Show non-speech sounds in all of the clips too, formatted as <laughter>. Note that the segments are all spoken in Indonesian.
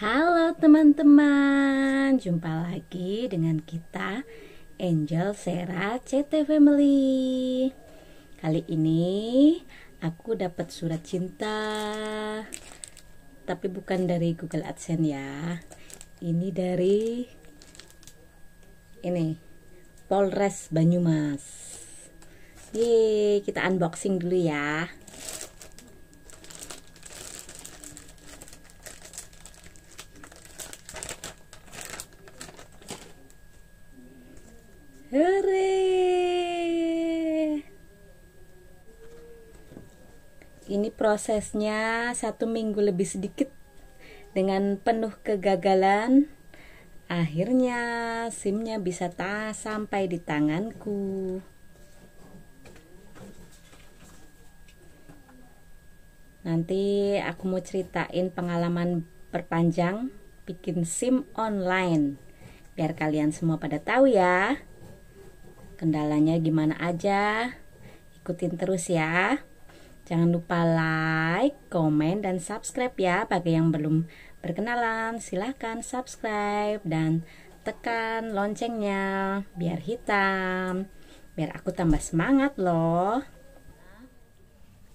Halo teman-teman, jumpa lagi dengan kita Angel Sera CT Family. Kali ini aku dapat surat cinta, tapi bukan dari Google AdSense ya. Ini dari ini Polres Banyumas. Yeay, kita unboxing dulu ya. ini prosesnya satu minggu lebih sedikit dengan penuh kegagalan akhirnya simnya bisa tak sampai di tanganku nanti aku mau ceritain pengalaman perpanjang bikin sim online biar kalian semua pada tahu ya kendalanya gimana aja ikutin terus ya Jangan lupa like, komen, dan subscribe ya. Bagi yang belum berkenalan, silahkan subscribe dan tekan loncengnya biar hitam. Biar aku tambah semangat loh.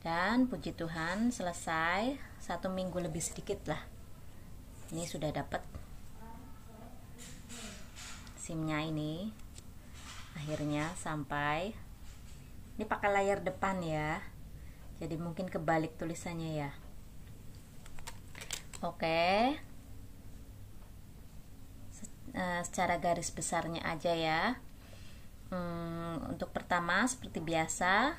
Dan puji Tuhan selesai satu minggu lebih sedikit lah. Ini sudah dapat simnya ini akhirnya sampai ini pakai layar depan ya jadi mungkin kebalik tulisannya ya oke eh, secara garis besarnya aja ya hmm, untuk pertama seperti biasa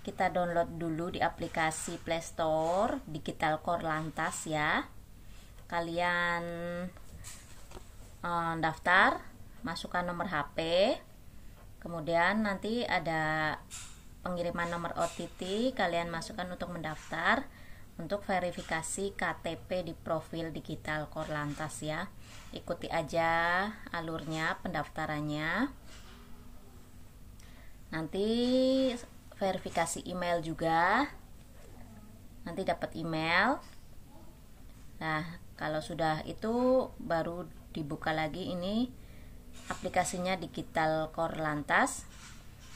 kita download dulu di aplikasi Play Store Digital Core Lantas ya kalian um, daftar masukkan nomor HP kemudian nanti ada pengiriman nomor OTT kalian masukkan untuk mendaftar untuk verifikasi KTP di profil digital Korlantas ya. Ikuti aja alurnya pendaftarannya. Nanti verifikasi email juga. Nanti dapat email. Nah, kalau sudah itu baru dibuka lagi ini aplikasinya digital Korlantas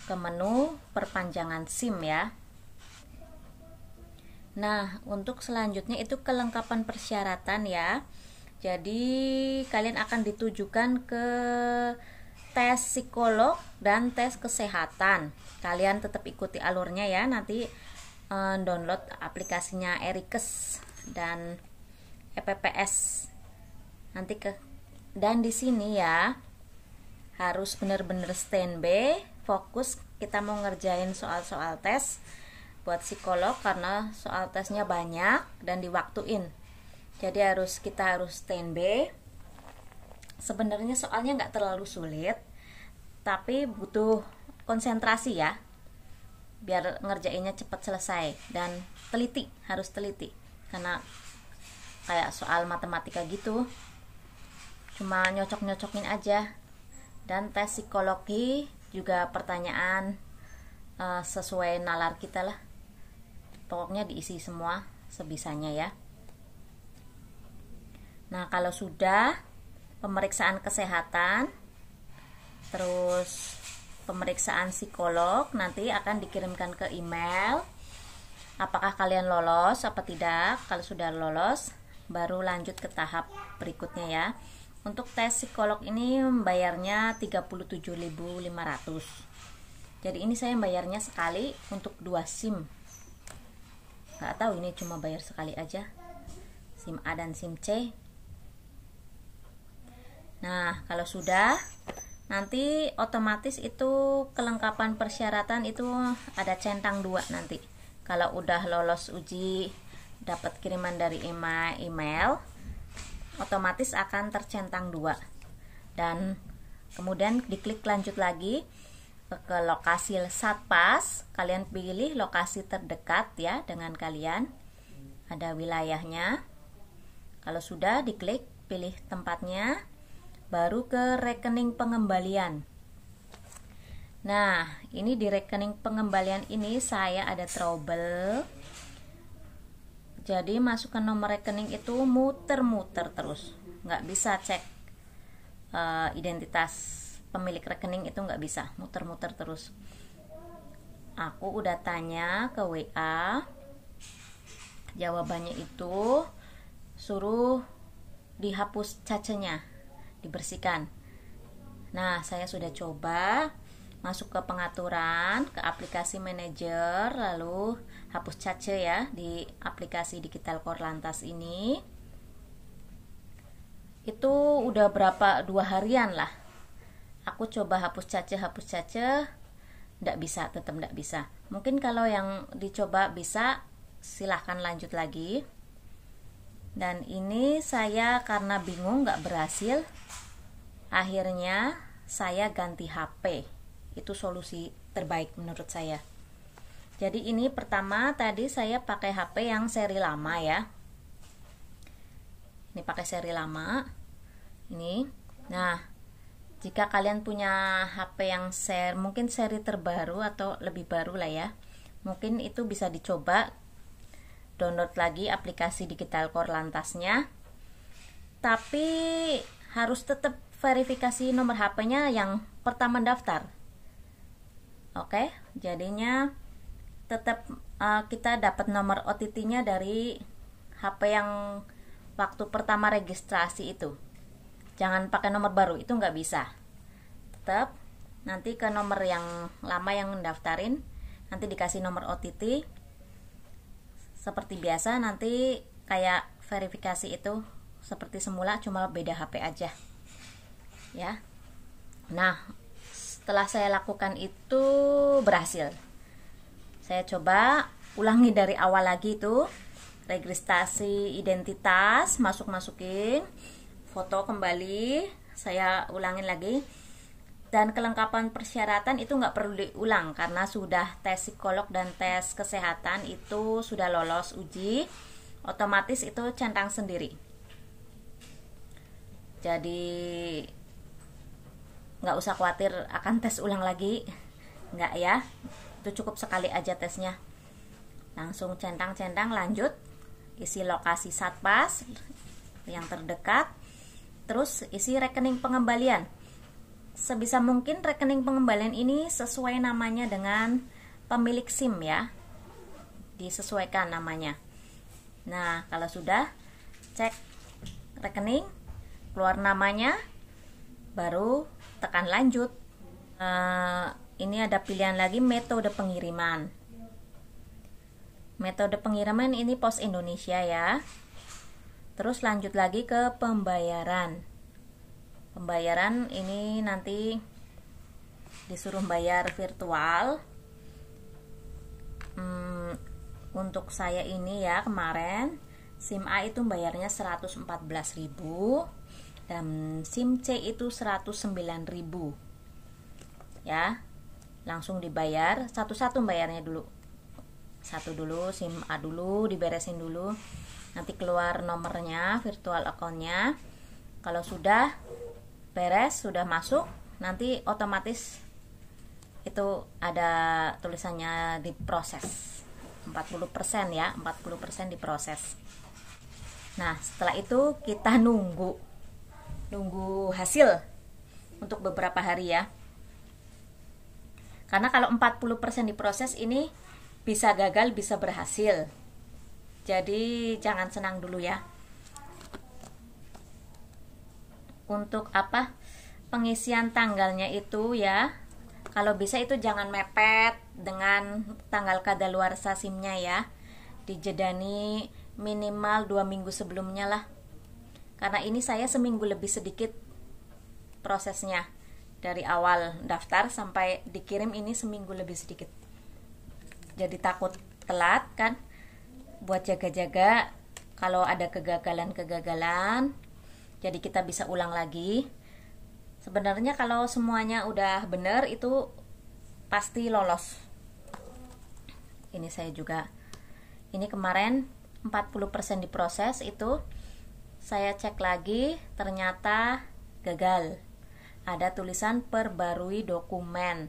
ke menu perpanjangan SIM ya. Nah, untuk selanjutnya itu kelengkapan persyaratan ya. Jadi, kalian akan ditujukan ke tes psikolog dan tes kesehatan. Kalian tetap ikuti alurnya ya. Nanti eh, download aplikasinya Erikes dan EPPS. Nanti ke dan di sini ya harus benar-benar standby fokus kita mau ngerjain soal-soal tes buat psikolog karena soal tesnya banyak dan diwaktuin jadi harus kita harus standby sebenarnya soalnya nggak terlalu sulit tapi butuh konsentrasi ya biar ngerjainnya cepat selesai dan teliti harus teliti karena kayak soal matematika gitu cuma nyocok-nyocokin aja dan tes psikologi juga pertanyaan uh, sesuai nalar kita lah pokoknya diisi semua sebisanya ya nah kalau sudah pemeriksaan kesehatan terus pemeriksaan psikolog nanti akan dikirimkan ke email apakah kalian lolos apa tidak kalau sudah lolos baru lanjut ke tahap berikutnya ya untuk tes psikolog ini membayarnya 37.500. Jadi ini saya bayarnya sekali untuk dua SIM. Gak tahu ini cuma bayar sekali aja. SIM A dan SIM C. Nah, kalau sudah nanti otomatis itu kelengkapan persyaratan itu ada centang dua nanti. Kalau udah lolos uji dapat kiriman dari email otomatis akan tercentang dua dan kemudian diklik lanjut lagi ke lokasi satpas kalian pilih lokasi terdekat ya dengan kalian ada wilayahnya kalau sudah diklik pilih tempatnya baru ke rekening pengembalian nah ini di rekening pengembalian ini saya ada trouble jadi masukkan nomor rekening itu muter-muter terus nggak bisa cek uh, identitas pemilik rekening itu nggak bisa muter-muter terus aku udah tanya ke WA jawabannya itu suruh dihapus cacenya dibersihkan nah saya sudah coba masuk ke pengaturan, ke aplikasi manager, lalu hapus cache ya di aplikasi digital core lantas ini. Itu udah berapa dua harian lah. Aku coba hapus cache, hapus cache, ndak bisa, tetap ndak bisa. Mungkin kalau yang dicoba bisa, silahkan lanjut lagi. Dan ini saya karena bingung nggak berhasil, akhirnya saya ganti HP itu solusi terbaik menurut saya jadi ini pertama tadi saya pakai HP yang seri lama ya ini pakai seri lama ini nah jika kalian punya HP yang share mungkin seri terbaru atau lebih baru lah ya mungkin itu bisa dicoba download lagi aplikasi digital core lantasnya tapi harus tetap verifikasi nomor HP-nya yang pertama daftar oke okay? jadinya tetap uh, eh, kita dapat nomor OTT-nya dari HP yang waktu pertama registrasi itu jangan pakai nomor baru itu nggak bisa tetap nanti ke nomor yang lama yang mendaftarin nanti dikasih nomor OTT seperti biasa nanti kayak verifikasi itu seperti semula cuma beda HP aja ya nah setelah saya lakukan itu berhasil saya coba ulangi dari awal lagi itu registrasi identitas masuk masukin foto kembali saya ulangin lagi dan kelengkapan persyaratan itu nggak perlu diulang karena sudah tes psikolog dan tes kesehatan itu sudah lolos uji otomatis itu centang sendiri jadi nggak usah khawatir akan tes ulang lagi nggak ya itu cukup sekali aja tesnya langsung centang-centang lanjut isi lokasi satpas yang terdekat terus isi rekening pengembalian sebisa mungkin rekening pengembalian ini sesuai namanya dengan pemilik SIM ya disesuaikan namanya nah kalau sudah cek rekening keluar namanya baru tekan lanjut uh, ini ada pilihan lagi metode pengiriman metode pengiriman ini pos Indonesia ya terus lanjut lagi ke pembayaran pembayaran ini nanti disuruh bayar virtual hmm, untuk saya ini ya kemarin SIM A itu bayarnya 114.000 dan SIM C itu 109.000 ya langsung dibayar satu-satu bayarnya dulu satu dulu SIM A dulu diberesin dulu nanti keluar nomornya virtual accountnya kalau sudah beres sudah masuk nanti otomatis itu ada tulisannya diproses 40% ya 40% diproses nah setelah itu kita nunggu nunggu hasil untuk beberapa hari ya karena kalau 40% diproses ini bisa gagal bisa berhasil jadi jangan senang dulu ya untuk apa pengisian tanggalnya itu ya kalau bisa itu jangan mepet dengan tanggal kadaluarsa simnya ya dijedani minimal dua minggu sebelumnya lah karena ini saya seminggu lebih sedikit prosesnya dari awal daftar sampai dikirim ini seminggu lebih sedikit jadi takut telat kan buat jaga-jaga kalau ada kegagalan-kegagalan jadi kita bisa ulang lagi sebenarnya kalau semuanya udah bener itu pasti lolos ini saya juga ini kemarin 40% diproses itu saya cek lagi, ternyata gagal. Ada tulisan perbarui dokumen.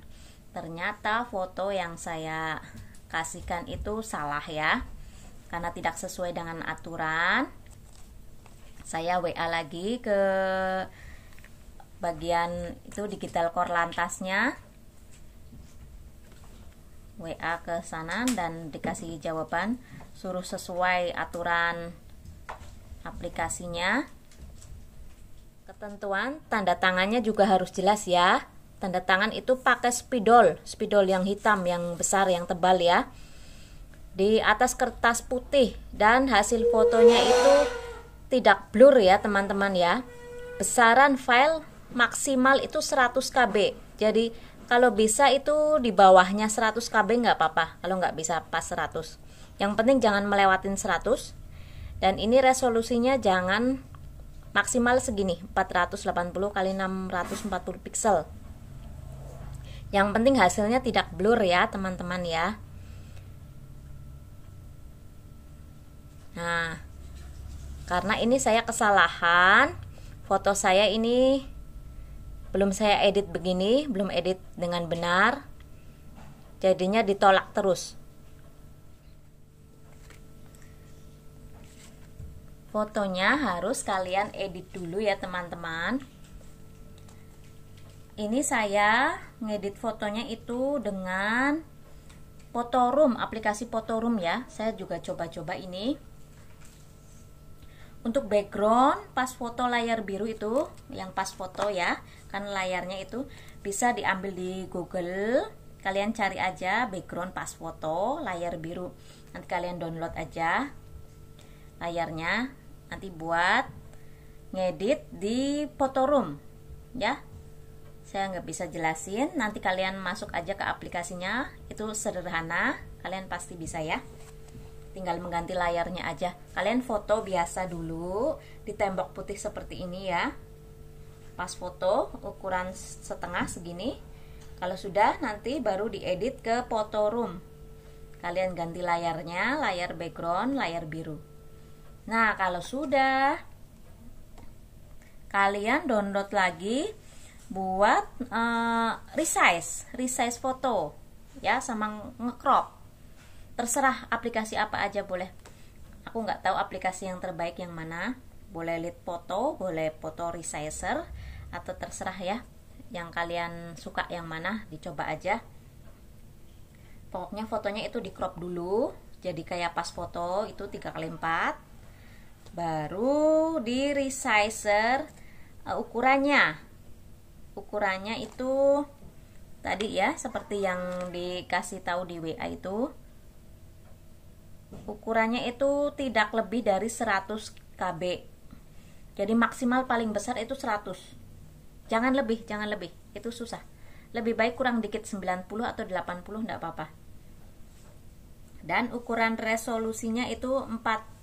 Ternyata foto yang saya kasihkan itu salah ya. Karena tidak sesuai dengan aturan. Saya WA lagi ke bagian itu digital core lantasnya. WA ke sana dan dikasih jawaban suruh sesuai aturan aplikasinya. Ketentuan tanda tangannya juga harus jelas ya. Tanda tangan itu pakai spidol, spidol yang hitam, yang besar, yang tebal ya. Di atas kertas putih dan hasil fotonya itu tidak blur ya teman-teman ya. Besaran file maksimal itu 100 KB. Jadi kalau bisa itu di bawahnya 100 KB nggak apa-apa. Kalau nggak bisa pas 100. Yang penting jangan melewatin 100 dan ini resolusinya jangan maksimal segini 480 kali 640 pixel yang penting hasilnya tidak blur ya teman-teman ya nah karena ini saya kesalahan foto saya ini belum saya edit begini belum edit dengan benar jadinya ditolak terus fotonya harus kalian edit dulu ya teman-teman ini saya ngedit fotonya itu dengan Photoroom, aplikasi Photoroom ya. Saya juga coba-coba ini. Untuk background pas foto layar biru itu, yang pas foto ya, kan layarnya itu bisa diambil di Google. Kalian cari aja background pas foto layar biru. Nanti kalian download aja layarnya nanti buat ngedit di Photo Room, ya saya nggak bisa jelasin nanti kalian masuk aja ke aplikasinya itu sederhana kalian pasti bisa ya tinggal mengganti layarnya aja kalian foto biasa dulu di tembok putih seperti ini ya pas foto ukuran setengah segini kalau sudah nanti baru diedit ke photo room kalian ganti layarnya layar background layar biru Nah, kalau sudah kalian download lagi buat uh, resize, resize foto ya sama ngecrop. Terserah aplikasi apa aja boleh. Aku nggak tahu aplikasi yang terbaik yang mana. Boleh lead foto, boleh foto resizer atau terserah ya yang kalian suka yang mana dicoba aja. Pokoknya fotonya itu di crop dulu jadi kayak pas foto itu 3 kali 4 baru di resizer uh, ukurannya ukurannya itu tadi ya seperti yang dikasih tahu di WA itu ukurannya itu tidak lebih dari 100 KB jadi maksimal paling besar itu 100 jangan lebih jangan lebih itu susah lebih baik kurang dikit 90 atau 80 enggak apa-apa dan ukuran resolusinya itu 480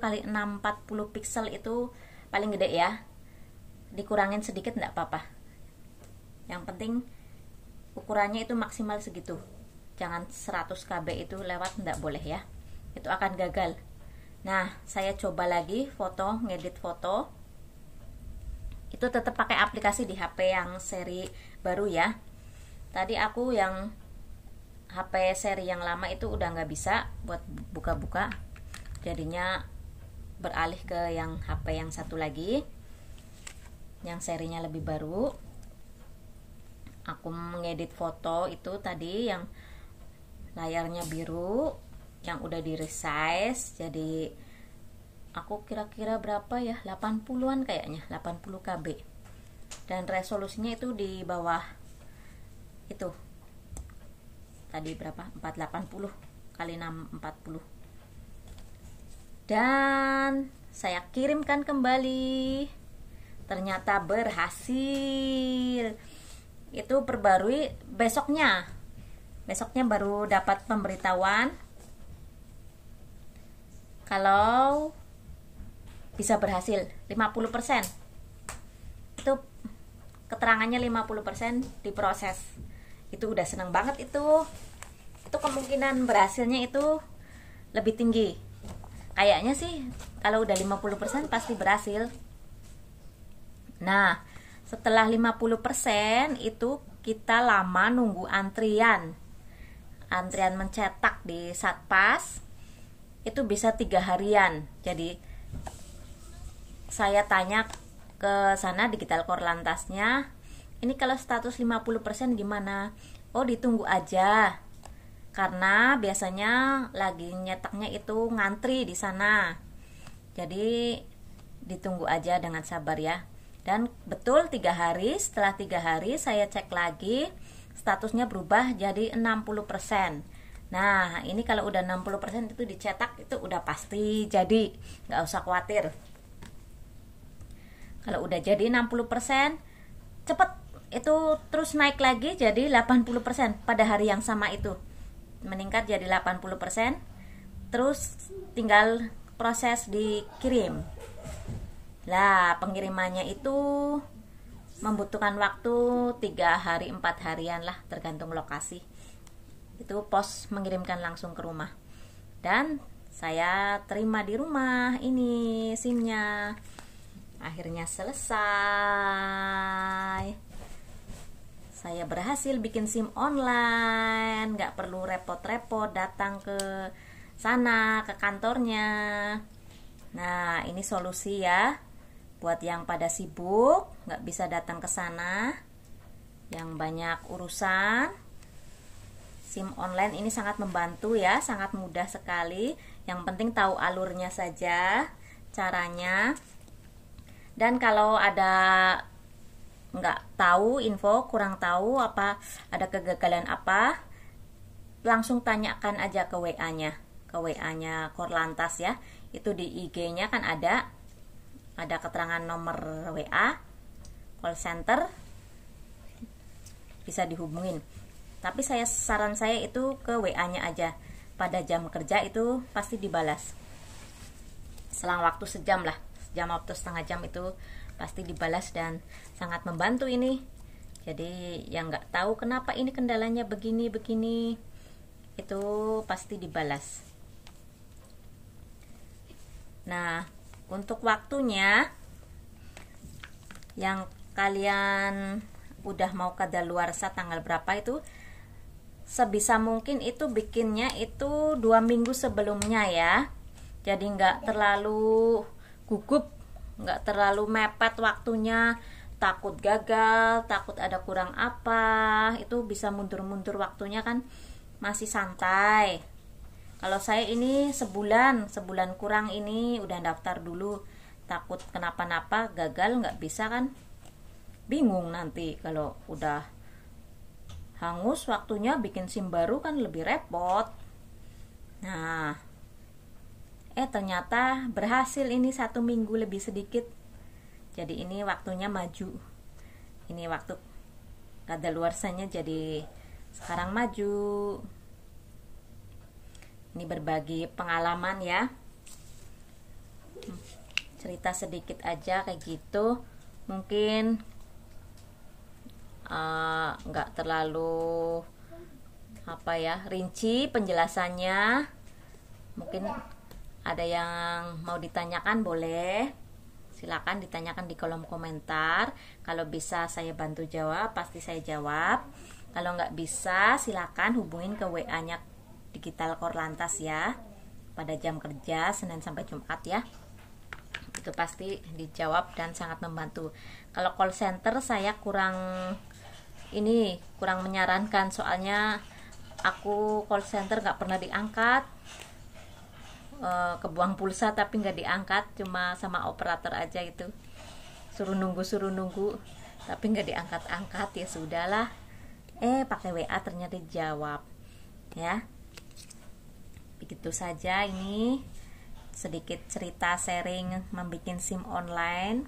kali 640 pixel itu paling gede ya dikurangin sedikit enggak apa-apa yang penting ukurannya itu maksimal segitu jangan 100 KB itu lewat enggak boleh ya itu akan gagal nah saya coba lagi foto ngedit foto itu tetap pakai aplikasi di HP yang seri baru ya tadi aku yang HP seri yang lama itu udah nggak bisa buat buka-buka jadinya beralih ke yang HP yang satu lagi yang serinya lebih baru aku mengedit foto itu tadi yang layarnya biru yang udah di resize jadi aku kira-kira berapa ya 80-an kayaknya 80 KB dan resolusinya itu di bawah itu tadi berapa 480 kali 640 dan saya kirimkan kembali ternyata berhasil itu perbarui besoknya besoknya baru dapat pemberitahuan kalau bisa berhasil 50% itu keterangannya 50% diproses itu udah seneng banget itu itu kemungkinan berhasilnya itu lebih tinggi kayaknya sih kalau udah 50% pasti berhasil nah setelah 50% itu kita lama nunggu antrian antrian mencetak di satpas itu bisa tiga harian jadi saya tanya ke sana digital korlantasnya ini kalau status 50% gimana? Oh, ditunggu aja. Karena biasanya lagi nyetaknya itu ngantri di sana. Jadi ditunggu aja dengan sabar ya. Dan betul tiga hari, setelah tiga hari saya cek lagi statusnya berubah jadi 60%. Nah, ini kalau udah 60% itu dicetak itu udah pasti jadi, nggak usah khawatir. Kalau udah jadi 60%, cepet itu terus naik lagi jadi 80% pada hari yang sama itu meningkat jadi 80% terus tinggal proses dikirim lah pengirimannya itu membutuhkan waktu tiga hari empat harian lah tergantung lokasi itu pos mengirimkan langsung ke rumah dan saya terima di rumah ini simnya akhirnya selesai saya berhasil bikin SIM online, nggak perlu repot-repot datang ke sana, ke kantornya. Nah, ini solusi ya buat yang pada sibuk, nggak bisa datang ke sana, yang banyak urusan. SIM online ini sangat membantu ya, sangat mudah sekali. Yang penting tahu alurnya saja, caranya. Dan kalau ada nggak tahu info kurang tahu apa ada kegagalan apa langsung tanyakan aja ke WA-nya ke WA-nya Korlantas ya itu di IG-nya kan ada ada keterangan nomor WA call center bisa dihubungin tapi saya saran saya itu ke WA-nya aja pada jam kerja itu pasti dibalas selang waktu sejam lah sejam atau setengah jam itu pasti dibalas dan sangat membantu ini jadi yang nggak tahu kenapa ini kendalanya begini begini itu pasti dibalas nah untuk waktunya yang kalian udah mau sa tanggal berapa itu sebisa mungkin itu bikinnya itu dua minggu sebelumnya ya jadi nggak terlalu gugup nggak terlalu mepet waktunya takut gagal takut ada kurang apa itu bisa mundur-mundur waktunya kan masih santai kalau saya ini sebulan sebulan kurang ini udah daftar dulu takut kenapa-napa gagal nggak bisa kan bingung nanti kalau udah hangus waktunya bikin sim baru kan lebih repot nah eh ternyata berhasil ini satu minggu lebih sedikit jadi ini waktunya maju ini waktu ada luarsanya jadi sekarang maju ini berbagi pengalaman ya cerita sedikit aja kayak gitu mungkin eh, nggak uh, terlalu apa ya rinci penjelasannya mungkin ada yang mau ditanyakan boleh silakan ditanyakan di kolom komentar kalau bisa saya bantu jawab pasti saya jawab kalau nggak bisa silakan hubungin ke WA nya digital korlantas ya pada jam kerja Senin sampai Jumat ya itu pasti dijawab dan sangat membantu kalau call center saya kurang ini kurang menyarankan soalnya aku call center nggak pernah diangkat Eh, kebuang pulsa tapi nggak diangkat cuma sama operator aja itu suruh nunggu suruh nunggu tapi nggak diangkat angkat ya sudahlah eh pakai WA ternyata jawab ya begitu saja ini sedikit cerita sharing membuat SIM online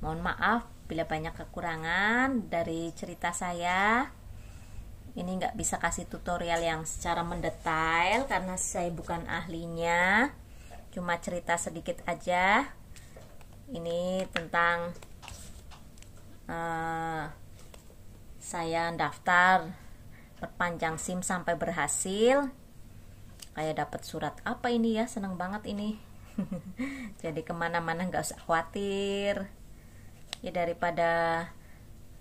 mohon maaf bila banyak kekurangan dari cerita saya ini nggak bisa kasih tutorial yang secara mendetail karena saya bukan ahlinya cuma cerita sedikit aja ini tentang uh, saya daftar perpanjang SIM sampai berhasil kayak dapat surat apa ini ya seneng banget ini <laughs> jadi kemana-mana nggak usah khawatir ya daripada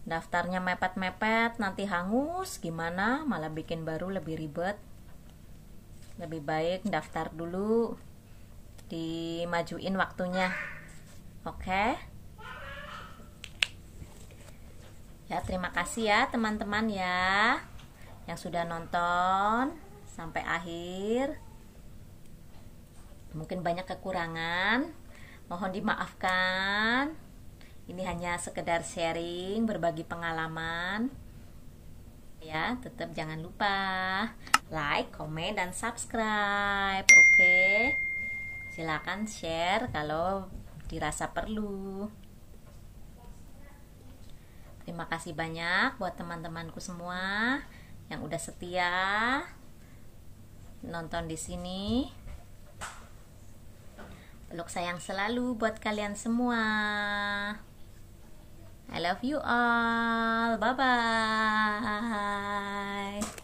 Daftarnya mepet-mepet, nanti hangus, gimana? Malah bikin baru lebih ribet. Lebih baik daftar dulu, dimajuin waktunya. Oke. Okay? Ya, terima kasih ya teman-teman ya yang sudah nonton sampai akhir. Mungkin banyak kekurangan, mohon dimaafkan hanya sekedar sharing, berbagi pengalaman. Ya, tetap jangan lupa like, komen dan subscribe. Oke. Okay? Silakan share kalau dirasa perlu. Terima kasih banyak buat teman-temanku semua yang udah setia nonton di sini. Peluk sayang selalu buat kalian semua. I love you all. Bye bye.